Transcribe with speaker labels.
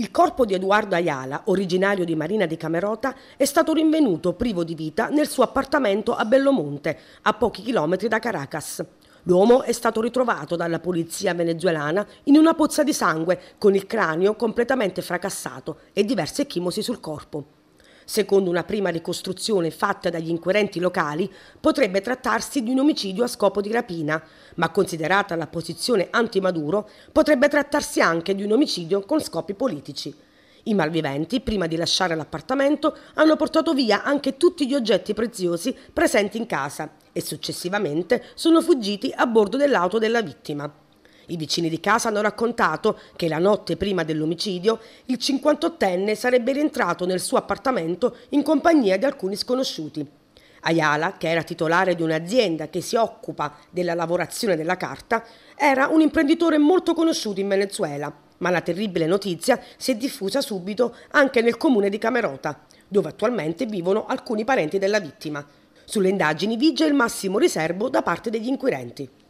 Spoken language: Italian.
Speaker 1: Il corpo di Edoardo Ayala, originario di Marina di Camerota, è stato rinvenuto privo di vita nel suo appartamento a Bellomonte, a pochi chilometri da Caracas. L'uomo è stato ritrovato dalla polizia venezuelana in una pozza di sangue, con il cranio completamente fracassato e diverse chimosi sul corpo. Secondo una prima ricostruzione fatta dagli inquirenti locali, potrebbe trattarsi di un omicidio a scopo di rapina, ma considerata la posizione anti-Maduro, potrebbe trattarsi anche di un omicidio con scopi politici. I malviventi, prima di lasciare l'appartamento, hanno portato via anche tutti gli oggetti preziosi presenti in casa e successivamente sono fuggiti a bordo dell'auto della vittima. I vicini di casa hanno raccontato che la notte prima dell'omicidio il 58enne sarebbe rientrato nel suo appartamento in compagnia di alcuni sconosciuti. Ayala, che era titolare di un'azienda che si occupa della lavorazione della carta, era un imprenditore molto conosciuto in Venezuela, ma la terribile notizia si è diffusa subito anche nel comune di Camerota, dove attualmente vivono alcuni parenti della vittima. Sulle indagini vige il massimo riservo da parte degli inquirenti.